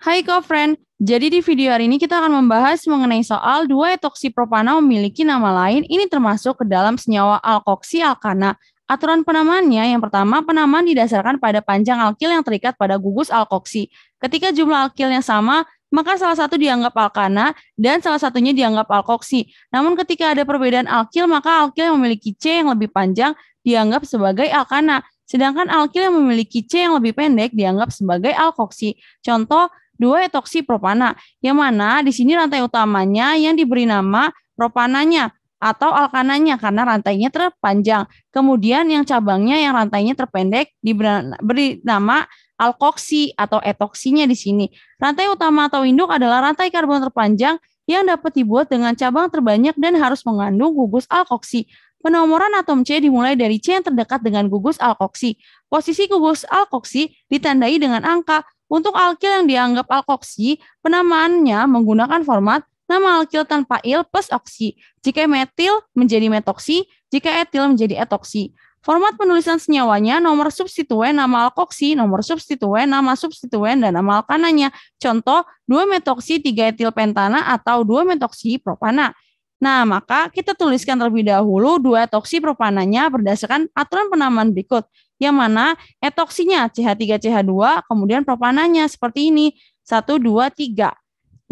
Hai co-friend, jadi di video hari ini kita akan membahas mengenai soal dua etoksipropana memiliki nama lain, ini termasuk ke dalam senyawa alkoksi alkana. Aturan penamaannya, yang pertama, penamaan didasarkan pada panjang alkil yang terikat pada gugus alkoksi. Ketika jumlah alkilnya sama, maka salah satu dianggap alkana dan salah satunya dianggap alkoksi. Namun ketika ada perbedaan alkil, maka alkil yang memiliki C yang lebih panjang dianggap sebagai alkana. Sedangkan alkil yang memiliki C yang lebih pendek dianggap sebagai alkoksi. Contoh, dua etoksi propana, yang mana di sini rantai utamanya yang diberi nama propananya atau alkananya karena rantainya terpanjang. Kemudian yang cabangnya yang rantainya terpendek diberi nama alkoksi atau etoksinya di sini. Rantai utama atau induk adalah rantai karbon terpanjang yang dapat dibuat dengan cabang terbanyak dan harus mengandung gugus alkoksi. Penomoran atom C dimulai dari C yang terdekat dengan gugus alkoksi. Posisi gugus alkoksi ditandai dengan angka untuk alkil yang dianggap alkoksi, penamaannya menggunakan format nama alkil tanpa il plus oksi. Jika metil menjadi metoksi, jika etil menjadi etoksi. Format penulisan senyawanya nomor substituen nama alkoksi, nomor substituen nama substituen dan nama alkananya. Contoh 2 metoksi 3 etil pentana atau 2 metoksi propana. Nah, maka kita tuliskan terlebih dahulu dua toksi propananya berdasarkan aturan penamaan berikut yang mana etoksinya CH3CH2 kemudian propananya seperti ini 1 2 3.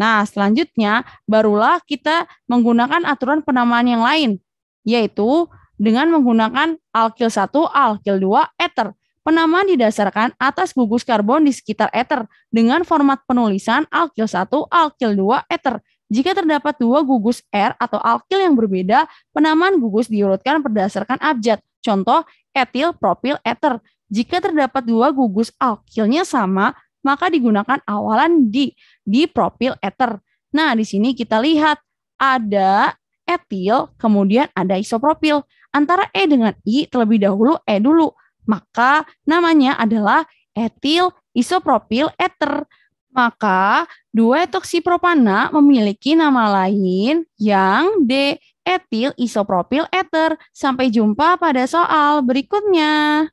Nah, selanjutnya barulah kita menggunakan aturan penamaan yang lain yaitu dengan menggunakan alkil 1, alkil 2, eter. Penamaan didasarkan atas gugus karbon di sekitar eter dengan format penulisan alkil 1, alkil 2, eter. Jika terdapat dua gugus R atau alkil yang berbeda, penamaan gugus diurutkan berdasarkan abjad. Contoh, etil, propil, eter. Jika terdapat dua gugus alkilnya sama, maka digunakan awalan di, di propil eter. Nah, di sini kita lihat ada etil, kemudian ada isopropil. Antara E dengan I terlebih dahulu E dulu. Maka namanya adalah etil isopropil eter. Maka, dua etoksipropana memiliki nama lain yang D etil isopropil ether. Sampai jumpa pada soal berikutnya.